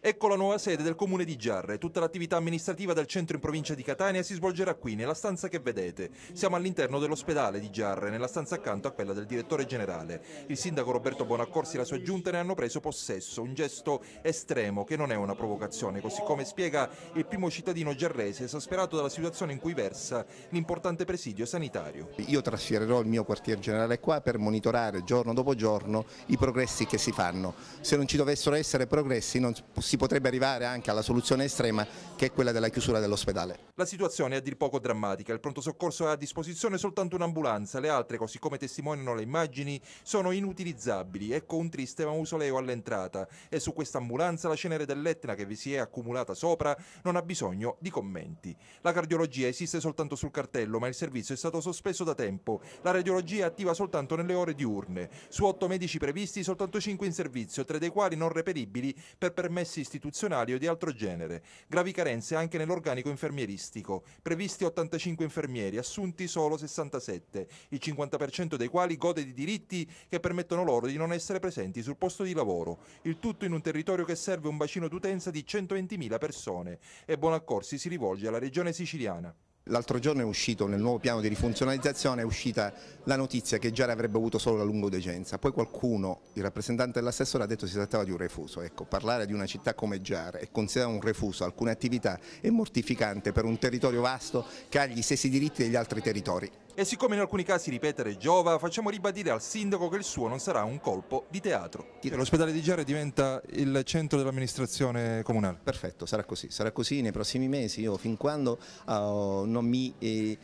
Ecco la nuova sede del comune di Giarre. Tutta l'attività amministrativa del centro in provincia di Catania si svolgerà qui, nella stanza che vedete. Siamo all'interno dell'ospedale di Giarre, nella stanza accanto a quella del direttore generale. Il sindaco Roberto Bonaccorsi e la sua giunta ne hanno preso possesso, un gesto estremo che non è una provocazione, così come spiega il primo cittadino giarrese esasperato dalla situazione in cui versa l'importante presidio sanitario. Io trasferirò il mio quartier generale qua per monitorare giorno dopo giorno i progressi che si fanno. Se non ci dovessero essere progressi non possiamo si potrebbe arrivare anche alla soluzione estrema che è quella della chiusura dell'ospedale. La situazione è a dir poco drammatica, il pronto soccorso è a disposizione soltanto un'ambulanza, le altre, così come testimoniano le immagini, sono inutilizzabili, ecco un triste mausoleo all'entrata e su questa ambulanza la cenere dell'Etna che vi si è accumulata sopra non ha bisogno di commenti. La cardiologia esiste soltanto sul cartello, ma il servizio è stato sospeso da tempo. La radiologia è attiva soltanto nelle ore diurne. Su otto medici previsti, soltanto cinque in servizio, tre dei quali non reperibili per permessi corsi istituzionali o di altro genere, gravi carenze anche nell'organico infermieristico, previsti 85 infermieri, assunti solo 67, il 50% dei quali gode di diritti che permettono loro di non essere presenti sul posto di lavoro, il tutto in un territorio che serve un bacino d'utenza di 120.000 persone e Buonaccorsi si rivolge alla regione siciliana. L'altro giorno è uscito nel nuovo piano di rifunzionalizzazione, è uscita la notizia che Giara avrebbe avuto solo la lungodegenza, poi qualcuno, il rappresentante dell'assessore ha detto che si trattava di un refuso, ecco, parlare di una città come Giara e considerare un refuso alcune attività è mortificante per un territorio vasto che ha gli stessi diritti degli altri territori. E siccome in alcuni casi ripetere giova, facciamo ribadire al sindaco che il suo non sarà un colpo di teatro. L'ospedale di Giare diventa il centro dell'amministrazione comunale. Perfetto, sarà così, sarà così nei prossimi mesi. Io fin quando uh, non mi... Eh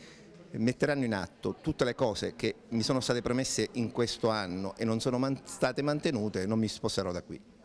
metteranno in atto tutte le cose che mi sono state promesse in questo anno e non sono man state mantenute, non mi sposterò da qui.